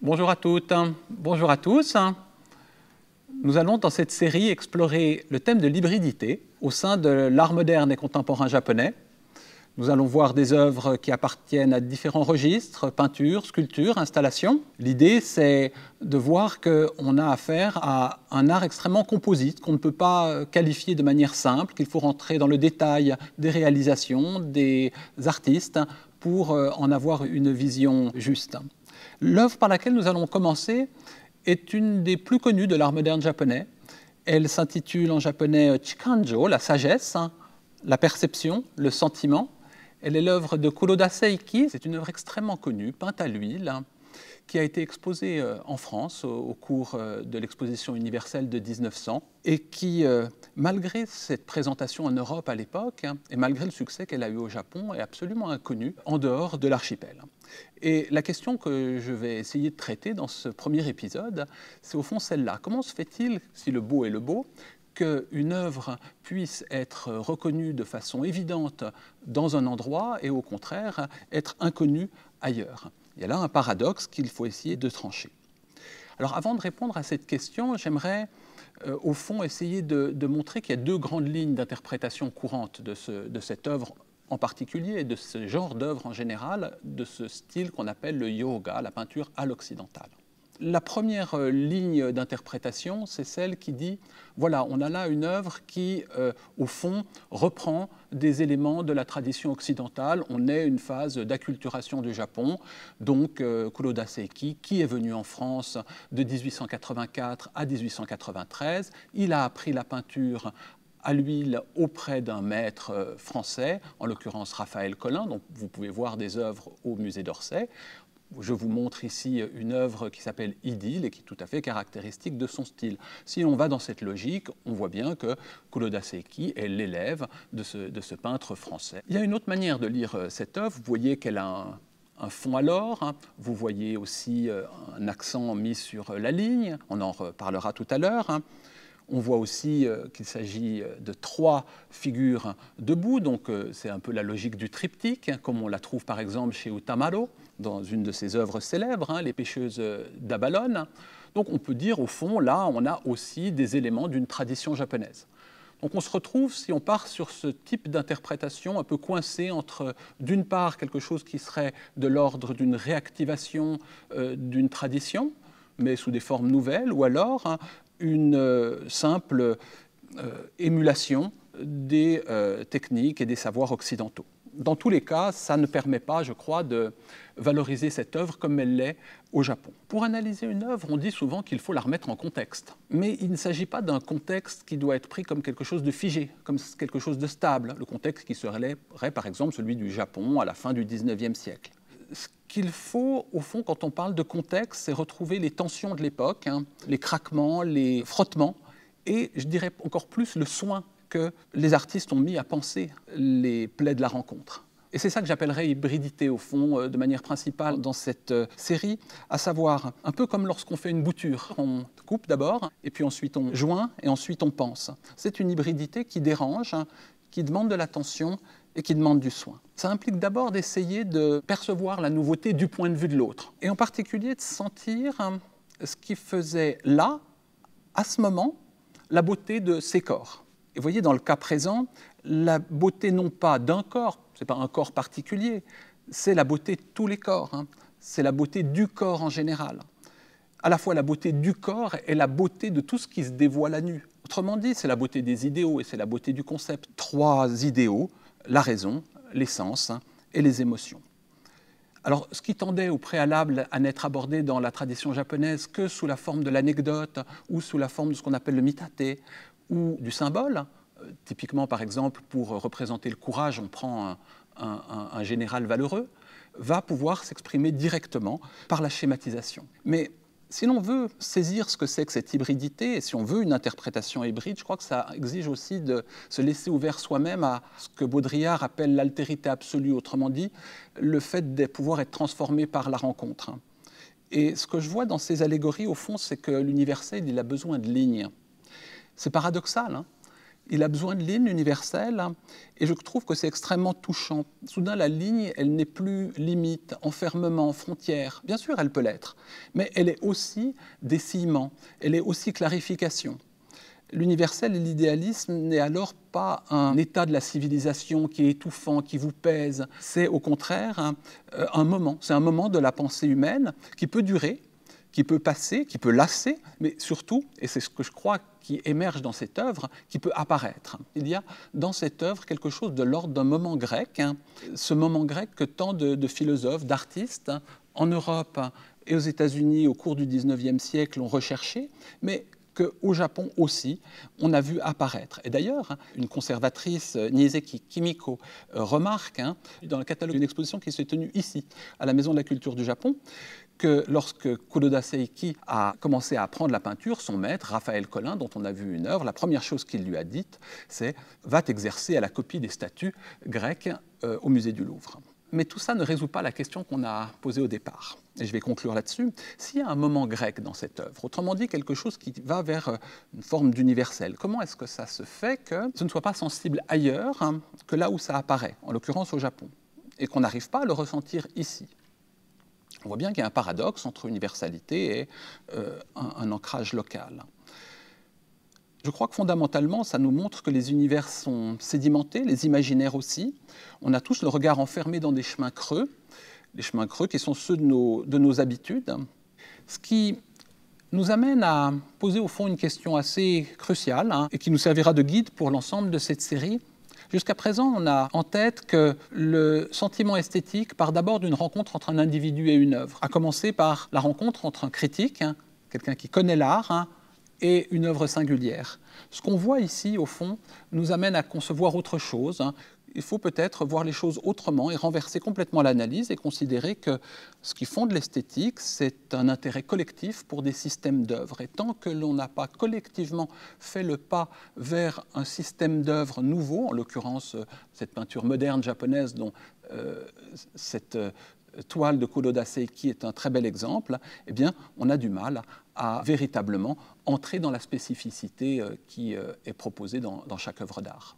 Bonjour à toutes, bonjour à tous. Nous allons dans cette série explorer le thème de l'hybridité au sein de l'art moderne et contemporain japonais nous allons voir des œuvres qui appartiennent à différents registres, peinture, sculpture, installation. L'idée, c'est de voir qu'on a affaire à un art extrêmement composite, qu'on ne peut pas qualifier de manière simple, qu'il faut rentrer dans le détail des réalisations, des artistes, pour euh, en avoir une vision juste. L'œuvre par laquelle nous allons commencer est une des plus connues de l'art moderne japonais. Elle s'intitule en japonais Chikanjo, la sagesse, hein, la perception, le sentiment. Elle est l'œuvre de Kuroda Seiki, c'est une œuvre extrêmement connue, peinte à l'huile, hein, qui a été exposée euh, en France au cours euh, de l'exposition universelle de 1900 et qui, euh, malgré cette présentation en Europe à l'époque hein, et malgré le succès qu'elle a eu au Japon, est absolument inconnue en dehors de l'archipel. Et la question que je vais essayer de traiter dans ce premier épisode, c'est au fond celle-là. Comment se fait-il, si le beau est le beau, qu'une œuvre puisse être reconnue de façon évidente dans un endroit et au contraire être inconnue ailleurs. Il y a là un paradoxe qu'il faut essayer de trancher. Alors avant de répondre à cette question, j'aimerais euh, au fond essayer de, montrer qu'il y a deux grandes lignes d'interprétation courantes de, cette œuvre en particulier et de ce genre d'œuvre en général, de ce style qu'on appelle le yoga, la peinture à l'occidental la première euh, ligne d'interprétation, c'est celle qui dit, voilà, on a là une œuvre qui, euh, au fond, reprend des éléments de la tradition occidentale. On est une phase d'acculturation du Japon. Donc, euh, Kuroda Seiki, qui est venu en France de 1884 à 1893, il a appris la peinture à l'huile auprès d'un maître euh, français, en l'occurrence Raphaël Collin, donc vous pouvez voir des œuvres au musée d'Orsay je vous montre ici une œuvre qui s'appelle Idylle et qui est tout à fait caractéristique de son style. Si on va dans cette logique, on voit bien que Claude est l'élève de ce, peintre français. Il y a une autre manière de lire euh, cette œuvre. Vous voyez qu'elle a un, un fond à l'or. Hein. Vous voyez aussi euh, un accent mis sur euh, la ligne. On en reparlera tout à l'heure. Hein. On voit aussi euh, qu'il s'agit euh, de trois figures debout, donc euh, c'est un peu la logique du triptyque, hein, comme on la trouve par exemple chez Utamaro, dans une de ses œuvres célèbres, hein, Les pêcheuses d'Abalone. Donc on peut dire au fond, là, on a aussi des éléments d'une tradition japonaise. Donc on se retrouve, si on part sur ce type d'interprétation, un peu coincé entre, d'une part, quelque chose qui serait de l'ordre d'une réactivation d'une tradition, mais sous des formes nouvelles, ou alors hein, une euh, simple euh, émulation des euh, techniques et des savoirs occidentaux. Dans tous les cas, ça ne permet pas, je crois, de valoriser cette œuvre comme elle l'est au Japon. Pour analyser une œuvre, on dit souvent qu'il faut la remettre en contexte. Mais il ne s'agit pas d'un contexte qui doit être pris comme quelque chose de figé, comme quelque chose de stable. Le contexte qui serait, par exemple, celui du Japon à la fin du XIXe siècle ce qu'il faut, au fond, quand on parle de contexte, c'est retrouver les tensions de l'époque, hein, les craquements, les frottements, et je dirais encore plus le soin que les artistes ont mis à penser les plaies de la rencontre. Et c'est ça que j'appellerais hybridité, au fond, euh, de manière principale dans cette euh, série, à savoir, un peu comme lorsqu'on fait une bouture, on coupe d'abord, et puis ensuite on joint, et ensuite on pense. C'est une hybridité qui dérange, hein, qui demande de l'attention, et qui demande du soin. Ça implique d'abord d'essayer de percevoir la nouveauté du point de vue de l'autre, et en particulier de sentir hein, ce qui faisait là, à ce moment, la beauté de ses corps. Et vous voyez, dans le cas présent, la beauté non pas d'un corps, ce n'est pas un corps particulier, c'est la beauté de tous les corps, hein. c'est la beauté du corps en général. À la fois la beauté du corps et la beauté de tout ce qui se dévoile à nu. Autrement dit, c'est la beauté des idéaux et c'est la beauté du concept. Trois idéaux la raison, les sens et les émotions. Alors, ce qui tendait au préalable à n'être abordé dans la tradition japonaise que sous la forme de l'anecdote ou sous la forme de ce qu'on appelle le mitate ou du symbole, euh, typiquement par exemple pour représenter le courage, on prend un, général valeureux, va pouvoir s'exprimer directement par la schématisation. Mais si l'on veut saisir ce que c'est que cette hybridité, et si on veut une interprétation hybride, je crois que ça exige aussi de se laisser ouvert soi-même à ce que Baudrillard appelle l'altérité absolue, autrement dit, le fait de pouvoir être transformé par la rencontre. Et ce que je vois dans ces allégories, au fond, c'est que l'universel, il a besoin de lignes. C'est paradoxal, hein il a besoin de lignes universelles hein, et je trouve que c'est extrêmement touchant. Soudain, la ligne, elle n'est plus limite, enfermement, frontière. Bien sûr, elle peut l'être, mais elle est aussi dessillement, elle est aussi clarification. L'universel et l'idéalisme n'est alors pas un état de la civilisation qui est étouffant, qui vous pèse. C'est au contraire hein, euh, un moment, c'est un moment de la pensée humaine qui peut durer, qui peut passer, qui peut lasser, mais surtout, et c'est ce que je crois qui émerge dans cette œuvre, qui peut apparaître. Il y a dans cette œuvre quelque chose de l'ordre d'un moment grec, hein. ce moment grec que tant de, philosophes, d'artistes, hein, en Europe et aux États-Unis au cours du 19e siècle ont recherché, mais qu'au Japon aussi, on a vu apparaître. Et d'ailleurs, hein, une conservatrice, euh, Niseki Kimiko, euh, remarque hein, dans le catalogue d'une exposition qui s'est tenue ici, à la Maison de la Culture du Japon, que lorsque Kuroda Seiki a commencé à apprendre la peinture, son maître, Raphaël Collin, dont on a vu une œuvre, la première chose qu'il lui a dite, c'est « va t'exercer à la copie des statues grecques euh, au musée du Louvre ». Mais tout ça ne résout pas la question qu'on a posée au départ. Et je vais conclure là-dessus. S'il y a un moment grec dans cette œuvre, autrement dit quelque chose qui va vers euh, une forme d'universel, comment est-ce que ça se fait que ce ne soit pas sensible ailleurs que là où ça apparaît, en l'occurrence au Japon, et qu'on n'arrive pas à le ressentir ici On voit bien qu'il y a un paradoxe entre universalité et euh, un ancrage local. Je crois que fondamentalement, ça nous montre que les univers sont sédimentés, les imaginaires aussi. On a tous le regard enfermé dans des chemins creux, des chemins creux qui sont ceux de nos, habitudes. Ce qui nous amène à poser au fond une question assez cruciale hein, et qui nous servira de guide pour l'ensemble de cette série. Jusqu'à présent, on a en tête que le sentiment esthétique part d'abord d'une rencontre entre un individu et une œuvre, à commencer par la rencontre entre un critique, hein, quelqu'un qui connaît l'art, hein, et une œuvre singulière. Ce qu'on voit ici, au fond, nous amène à concevoir autre chose. Il faut peut-être voir les choses autrement et renverser complètement l'analyse et considérer que ce qui fonde l'esthétique, c'est un intérêt collectif pour des systèmes d'œuvres. Et tant que l'on n'a pas collectivement fait le pas vers un système d'œuvres nouveau, en l'occurrence euh, cette peinture moderne japonaise dont euh, cette euh, toile de Kododase, qui est un très bel exemple, eh bien, on a du mal à véritablement entrer dans la spécificité euh, qui euh, est proposée dans chaque œuvre d'art.